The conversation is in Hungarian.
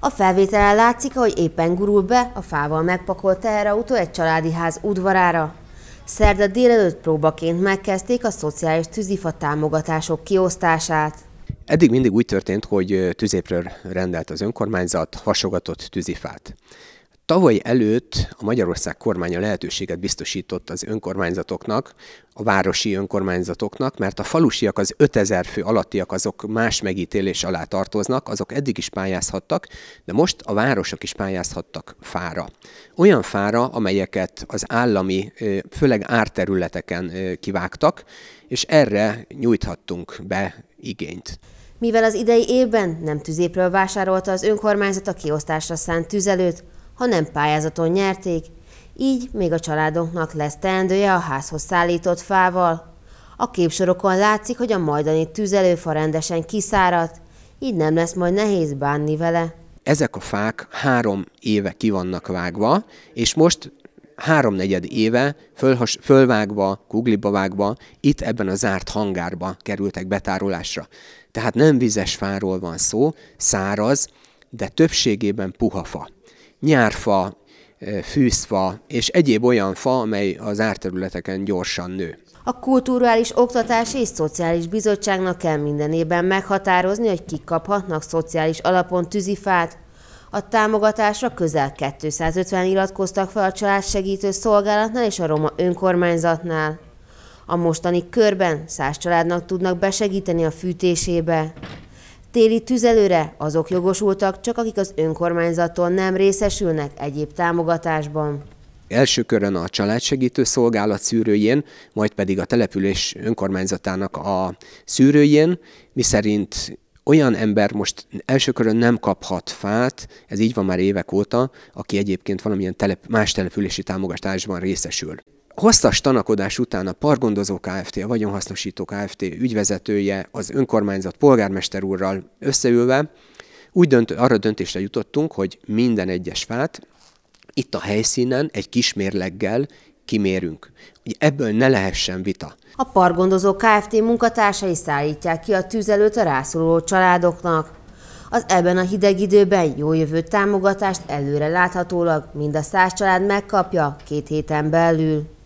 A felvételen látszik, hogy éppen gurul be a fával megpakolt teherautó egy családi ház udvarára. Szerda délelőtt próbaként megkezdték a szociális tűzifa támogatások kiosztását. Eddig mindig úgy történt, hogy tüzépről rendelt az önkormányzat hasogatott tűzifát. Tavaly előtt a Magyarország kormánya lehetőséget biztosított az önkormányzatoknak, a városi önkormányzatoknak, mert a falusiak, az 5000 fő alattiak azok más megítélés alá tartoznak, azok eddig is pályázhattak, de most a városok is pályázhattak fára. Olyan fára, amelyeket az állami, főleg árterületeken kivágtak, és erre nyújthattunk be igényt. Mivel az idei évben nem tüzépről vásárolta az önkormányzat a kiosztásra szánt tüzelőt, hanem pályázaton nyerték, így még a családoknak lesz teendője a házhoz szállított fával. A képsorokon látszik, hogy a majdani tüzelőfa rendesen kiszáradt, így nem lesz majd nehéz bánni vele. Ezek a fák három éve ki vannak vágva, és most háromnegyed éve fölhas, fölvágva, kugliba vágva, itt ebben a zárt hangárba kerültek betárolásra. Tehát nem vizes fáról van szó, száraz, de többségében puha fa nyárfa, fűszfa és egyéb olyan fa, amely az árterületeken gyorsan nő. A Kulturális Oktatás és Szociális Bizottságnak kell minden évben meghatározni, hogy kik kaphatnak szociális alapon tűzifát. A támogatásra közel 250 iratkoztak fel a családsegítő szolgálatnál és a Roma önkormányzatnál. A mostani körben száz családnak tudnak besegíteni a fűtésébe téli tüzelőre azok jogosultak, csak akik az önkormányzaton nem részesülnek egyéb támogatásban. Első körön a családsegítő szolgálat szűrőjén, majd pedig a település önkormányzatának a szűrőjén, miszerint olyan ember most első körön nem kaphat fát, ez így van már évek óta, aki egyébként valamilyen telep, más települési támogatásban részesül. Hosszas tanakodás után a Pargondozó Kft., a Vagyonhasznosító Kft. ügyvezetője az önkormányzat polgármester úrral összeülve úgy dönt, arra döntésre jutottunk, hogy minden egyes fát itt a helyszínen egy kismérleggel kimérünk, hogy ebből ne lehessen vita. A pargondozó Kft. munkatársai szállítják ki a tüzelőt a rászoruló családoknak. Az ebben a hideg időben jó jövő támogatást előre láthatólag mind a száz család megkapja két héten belül.